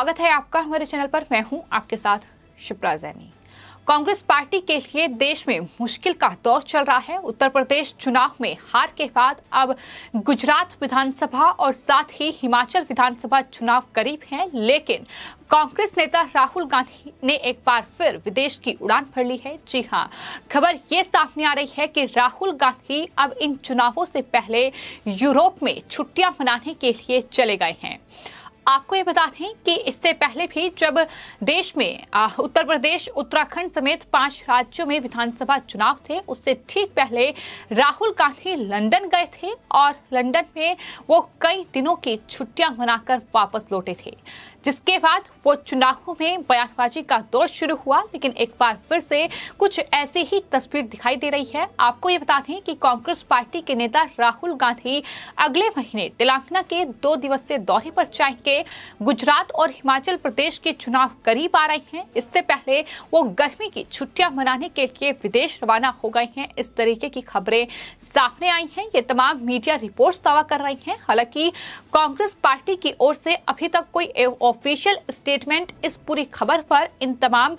स्वागत है आपका हमारे चैनल पर मैं हूं आपके साथ शिप्रा जैनी कांग्रेस पार्टी के लिए देश में मुश्किल का दौर चल रहा है उत्तर प्रदेश चुनाव में हार के बाद अब गुजरात विधानसभा और साथ ही हिमाचल विधानसभा चुनाव करीब हैं लेकिन कांग्रेस नेता राहुल गांधी ने एक बार फिर विदेश की उड़ान भर ली है जी हाँ खबर ये सामने आ रही है कि राहुल गांधी अब इन चुनावों से पहले यूरोप में छुट्टियां मनाने के लिए चले गए हैं आपको ये बता दें कि इससे पहले भी जब देश में उत्तर प्रदेश उत्तराखंड समेत पांच राज्यों में विधानसभा चुनाव थे उससे ठीक पहले राहुल गांधी लंदन गए थे और लंदन में वो कई दिनों की छुट्टियां मनाकर वापस लौटे थे जिसके बाद वो चुनावों में बयानबाजी का दौर शुरू हुआ लेकिन एक बार फिर से कुछ ऐसी ही तस्वीर दिखाई दे रही है आपको ये बता दें कि कांग्रेस पार्टी के नेता राहुल गांधी अगले महीने तेलंगाना के दो दिवसीय दौरे पर जाएंगे के गुजरात और हिमाचल प्रदेश के चुनाव करीब आ रहे हैं इससे पहले वो गर्मी की छुट्टियां मनाने के लिए विदेश रवाना हो गए हैं इस तरीके की खबरें सामने आई हैं ये तमाम मीडिया रिपोर्ट्स दावा कर रही हैं हालांकि कांग्रेस पार्टी की ओर से अभी तक कोई ऑफिशियल स्टेटमेंट इस पूरी खबर पर इन तमाम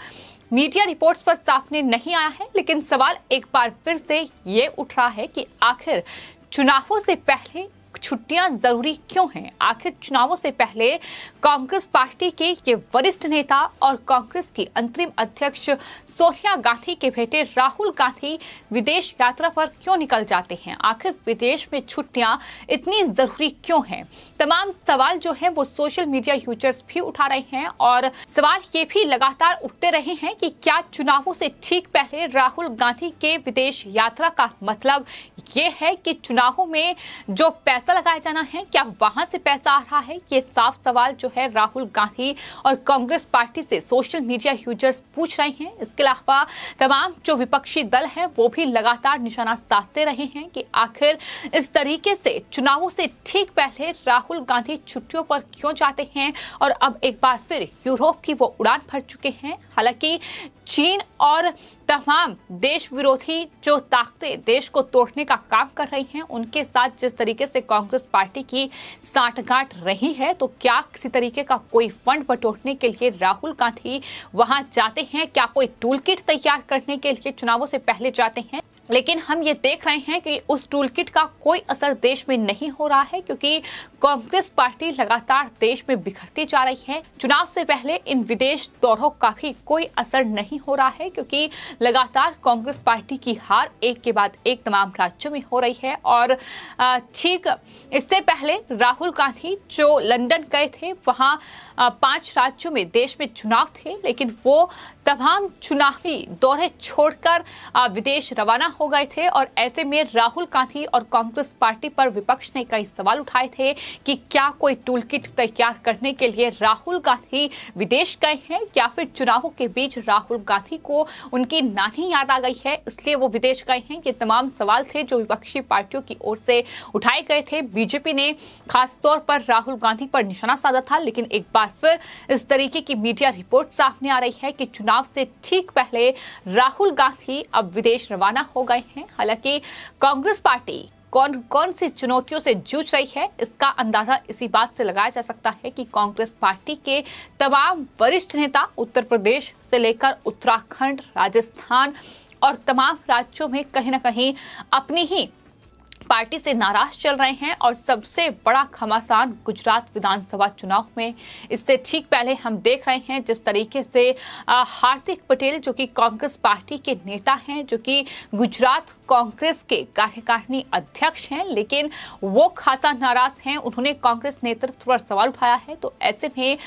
मीडिया रिपोर्ट्स पर सामने नहीं आया है लेकिन सवाल एक बार फिर से ये उठ रहा है कि आखिर चुनावों से पहले छुट्टियां जरूरी क्यों हैं आखिर चुनावों से पहले कांग्रेस पार्टी के ये वरिष्ठ नेता और कांग्रेस की अंतरिम अध्यक्ष सोनिया गांधी के बेटे राहुल गांधी विदेश यात्रा पर क्यों निकल जाते हैं आखिर विदेश में छुट्टियां इतनी जरूरी क्यों है तमाम सवाल जो है वो सोशल मीडिया यूजर्स भी उठा रहे हैं और सवाल ये भी लगातार उठते रहे हैं कि क्या चुनावों से ठीक पहले राहुल गांधी के विदेश यात्रा का मतलब ये है कि चुनावों में जो पैसा पता लगाया जाना है क्या वहां से पैसा आ रहा है ये साफ सवाल जो है राहुल गांधी और कांग्रेस पार्टी से सोशल मीडिया यूजर्स पूछ रहे हैं इसके अलावा तमाम जो विपक्षी दल हैं वो भी लगातार निशाना साधते रहे हैं कि आखिर इस तरीके से चुनावों से ठीक पहले राहुल गांधी छुट्टियों पर क्यों जाते हैं और अब एक बार फिर यूरोप की वो उड़ान भर चुके हैं हालांकि चीन और तमाम देश विरोधी जो ताकतें देश को तोड़ने का काम कर रही हैं उनके साथ जिस तरीके से कांग्रेस पार्टी की साठगांठ रही है तो क्या किसी तरीके का कोई फंड बटोरने के लिए राहुल गांधी वहां जाते हैं क्या कोई टूल तैयार करने के लिए चुनावों से पहले जाते हैं लेकिन हम ये देख रहे हैं कि उस टूल किट का कोई असर देश में नहीं हो रहा है क्योंकि कांग्रेस पार्टी लगातार देश में बिखरती जा रही है चुनाव से पहले इन विदेश दौरों का भी कोई असर नहीं हो रहा है क्योंकि लगातार कांग्रेस पार्टी की हार एक के बाद एक तमाम राज्यों में हो रही है और ठीक इससे पहले राहुल गांधी जो लंदन गए थे वहां पांच राज्यों में देश में चुनाव थे लेकिन वो तमाम चुनावी दौरे छोड़कर विदेश रवाना हो गए थे और ऐसे में राहुल गांधी और कांग्रेस पार्टी पर विपक्ष ने कई सवाल उठाए थे कि क्या कोई टूल तैयार करने के लिए राहुल गांधी विदेश गए हैं या फिर चुनावों के बीच राहुल गांधी को उनकी नानी याद आ गई है इसलिए वो विदेश गए हैं ये तमाम सवाल थे जो विपक्षी पार्टियों की ओर से उठाए गए थे बीजेपी ने खासतौर पर राहुल गांधी पर निशाना साधा था लेकिन एक बार फिर इस तरीके की मीडिया रिपोर्ट सामने आ रही है कि चुनाव से ठीक पहले राहुल गांधी अब विदेश रवाना होगा गए हैं हालांकि कांग्रेस पार्टी कौन कौन सी चुनौतियों से जूझ रही है इसका अंदाजा इसी बात से लगाया जा सकता है कि कांग्रेस पार्टी के तमाम वरिष्ठ नेता उत्तर प्रदेश से लेकर उत्तराखंड राजस्थान और तमाम राज्यों में कहीं ना कहीं अपनी ही पार्टी से नाराज चल रहे हैं और सबसे बड़ा खमासान गुजरात विधानसभा चुनाव में इससे ठीक पहले हम देख रहे हैं जिस तरीके से हार्दिक पटेल जो कि कांग्रेस पार्टी के नेता हैं जो कि गुजरात कांग्रेस के कार्यकारिणी अध्यक्ष हैं लेकिन वो खासा नाराज हैं उन्होंने कांग्रेस नेतृत्व पर सवाल उठाया है तो ऐसे में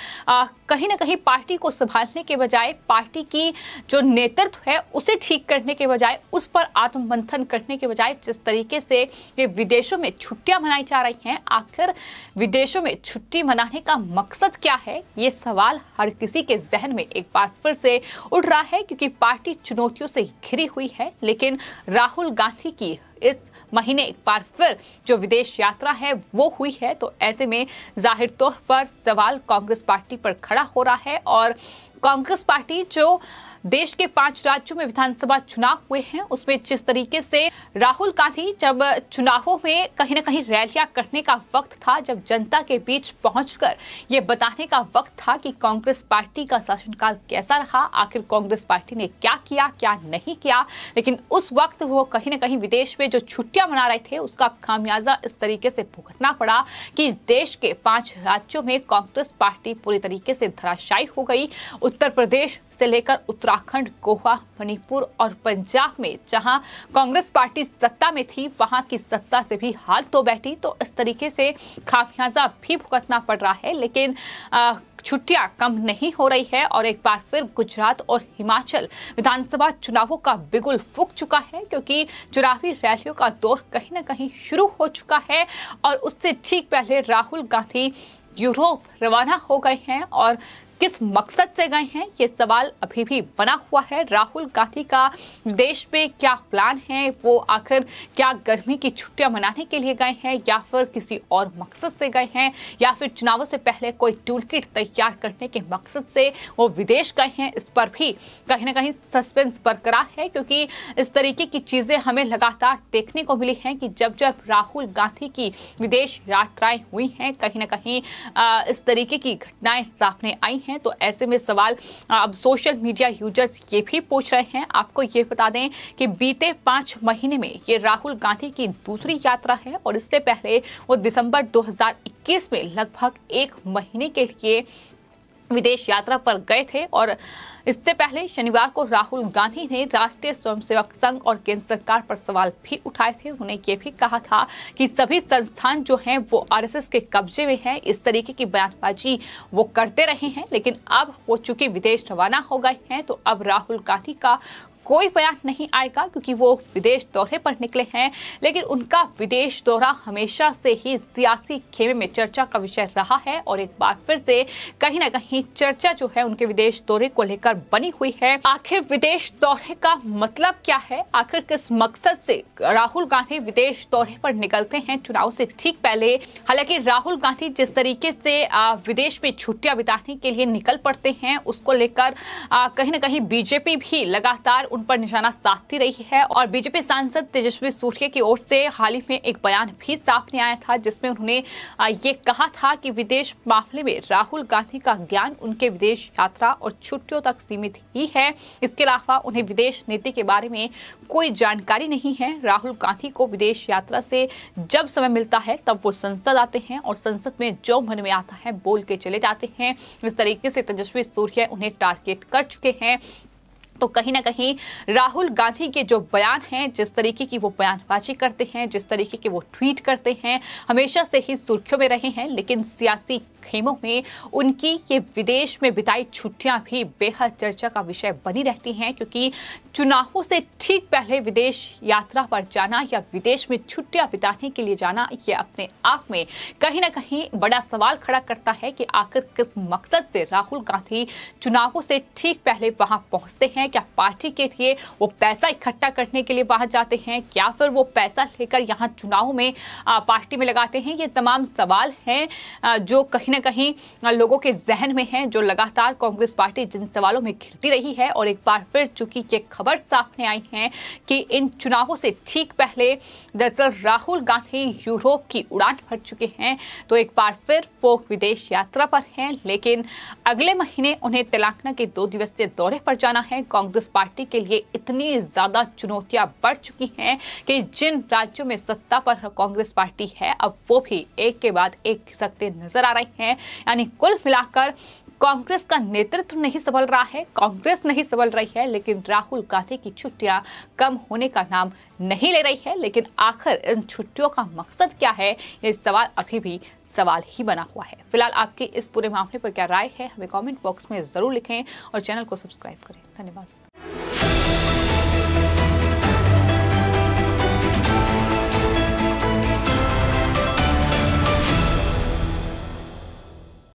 कहीं ना कहीं पार्टी को संभालने के बजाय पार्टी की जो नेतृत्व है उसे ठीक करने के बजाय उस पर आत्ममंथन करने के बजाय जिस तरीके से इसलिए विदेशों में छुट्टियां मनाई जा रही हैं आखिर विदेशों में छुट्टी मनाने का मकसद क्या है ये सवाल हर किसी के जहन में एक बार फिर से उठ रहा है क्योंकि पार्टी चुनौतियों से घिरी हुई है लेकिन राहुल गांधी की इस महीने एक बार फिर जो विदेश यात्रा है वो हुई है तो ऐसे में जाहिर तौर पर सवाल कांग्रेस पार्टी पर खड़ा हो रहा है और कांग्रेस पार्टी जो देश के पांच राज्यों में विधानसभा चुनाव हुए हैं उसमें जिस तरीके से राहुल गांधी जब चुनावों में कहीं ना कहीं रैलियां करने का वक्त था जब जनता के बीच पहुंचकर ये बताने का वक्त था कि कांग्रेस पार्टी का शासनकाल कैसा रहा आखिर कांग्रेस पार्टी ने क्या किया क्या नहीं किया लेकिन उस वक्त वो कहीं ना कहीं विदेश में जो छुट्टियां मना रहे थे उसका खामियाजा इस तरीके से भुगतना पड़ा कि देश के पांच राज्यों में कांग्रेस पार्टी पूरी तरीके से धराशायी हो गई उत्तर प्रदेश से लेकर उत्तराखंड उत्तराखंड गोवा मणिपुर और पंजाब में जहां कांग्रेस पार्टी सत्ता में थी वहां की सत्ता से भी हाथ धो तो बैठी तो इस तरीके से खामियाजा भी भुगतना पड़ रहा है लेकिन आ, छुट्टियां कम नहीं हो रही है और एक बार फिर गुजरात और हिमाचल विधानसभा चुनावों का बिगुल फूक चुका है क्योंकि चुनावी रैलियों का दौर कहीं ना कहीं शुरू हो चुका है और उससे ठीक पहले राहुल गांधी यूरोप रवाना हो गए हैं और किस मकसद से गए हैं ये सवाल अभी भी बना हुआ है राहुल गांधी का देश में क्या प्लान है वो आखिर क्या गर्मी की छुट्टियां मनाने के लिए गए हैं या फिर किसी और मकसद से गए हैं या फिर चुनावों से पहले कोई टूल तैयार करने के मकसद से वो विदेश गए हैं इस पर भी कहीं ना कहीं सस्पेंस बरकरार है क्योंकि इस तरीके की चीजें हमें लगातार देखने को मिली हैं कि जब जब राहुल गांधी की विदेश यात्राएं हुई हैं कहीं ना कहीं इस तरीके की घटनाएं सामने आई हैं हैं तो ऐसे में सवाल अब सोशल मीडिया यूजर्स ये भी पूछ रहे हैं आपको ये बता दें कि बीते पांच महीने में ये राहुल गांधी की दूसरी यात्रा है और इससे पहले वो दिसंबर 2021 में लगभग एक महीने के लिए विदेश यात्रा पर गए थे और इससे पहले शनिवार को राहुल गांधी ने राष्ट्रीय स्वयंसेवक संघ और केंद्र सरकार पर सवाल भी उठाए थे उन्होंने ये भी कहा था कि सभी संस्थान जो हैं वो आरएसएस के कब्जे में हैं इस तरीके की बयानबाजी वो करते रहे हैं लेकिन अब वो चूंकि विदेश रवाना हो गए हैं तो अब राहुल गांधी का कोई बयान नहीं आएगा क्योंकि वो विदेश दौरे पर निकले हैं लेकिन उनका विदेश दौरा हमेशा से ही सियासी खेमे में चर्चा का विषय रहा है और एक बार फिर से कहीं ना कहीं चर्चा जो है उनके विदेश दौरे को लेकर बनी हुई है आखिर विदेश दौरे का मतलब क्या है आखिर किस मकसद से राहुल गांधी विदेश दौरे पर निकलते हैं चुनाव से ठीक पहले हालांकि राहुल गांधी जिस तरीके से विदेश में छुट्टियां बिताने के लिए निकल पड़ते हैं उसको लेकर कहीं ना कहीं बीजेपी भी लगातार उन पर निशाना साधती रही है और बीजेपी सांसद तेजस्वी सूर्य की ओर से हाल ही में एक बयान भी सामने आया था जिसमें उन्होंने ये कहा था कि विदेश मामले में राहुल गांधी का ज्ञान उनके विदेश यात्रा और छुट्टियों तक सीमित ही है इसके अलावा उन्हें विदेश नीति के बारे में कोई जानकारी नहीं है राहुल गांधी को विदेश यात्रा से जब समय मिलता है तब वो संसद आते हैं और संसद में जो मन में आता है बोल के चले जाते हैं इस तरीके से तेजस्वी सूर्य उन्हें टारगेट कर चुके हैं तो कहीं ना कहीं राहुल गांधी के जो बयान हैं जिस तरीके की वो बयानबाजी करते हैं जिस तरीके के वो ट्वीट करते हैं हमेशा से ही सुर्खियों में रहे हैं लेकिन सियासी खेमों में उनकी ये विदेश में बिताई छुट्टियां भी बेहद चर्चा का विषय बनी रहती हैं क्योंकि चुनावों से ठीक पहले विदेश यात्रा पर जाना या विदेश में छुट्टियां बिताने के लिए जाना ये अपने आप में कहीं ना कहीं बड़ा सवाल खड़ा करता है कि आखिर किस मकसद से राहुल गांधी चुनावों से ठीक पहले वहां पहुंचते हैं हैं क्या पार्टी के लिए वो पैसा इकट्ठा करने के लिए बाहर जाते हैं क्या फिर वो पैसा लेकर यहाँ चुनाव में पार्टी में लगाते हैं ये तमाम सवाल हैं जो कहीं ना कहीं लोगों के जहन में हैं जो लगातार कांग्रेस पार्टी जिन सवालों में घिरती रही है और एक बार फिर चूंकि ये खबर सामने आई है कि इन चुनावों से ठीक पहले दरअसल राहुल गांधी यूरोप की उड़ान भर चुके हैं तो एक बार फिर वो विदेश यात्रा पर हैं लेकिन अगले महीने उन्हें तेलंगाना के दो दिवसीय दौरे पर जाना है कांग्रेस पार्टी के लिए इतनी ज्यादा चुनौतियां बढ़ चुकी हैं कि जिन राज्यों में सत्ता पर कांग्रेस पार्टी है अब वो भी एक के बाद एक सकते नजर आ रहे हैं यानी कुल मिलाकर कांग्रेस का नेतृत्व नहीं संभल रहा है कांग्रेस नहीं संभल रही है लेकिन राहुल गांधी की छुट्टियां कम होने का नाम नहीं ले रही है लेकिन आखिर इन छुट्टियों का मकसद क्या है ये सवाल अभी भी सवाल ही बना हुआ है फिलहाल आपकी इस पूरे मामले पर क्या राय है हमें कॉमेंट बॉक्स में ज़रूर लिखें और चैनल को सब्सक्राइब करें धन्यवाद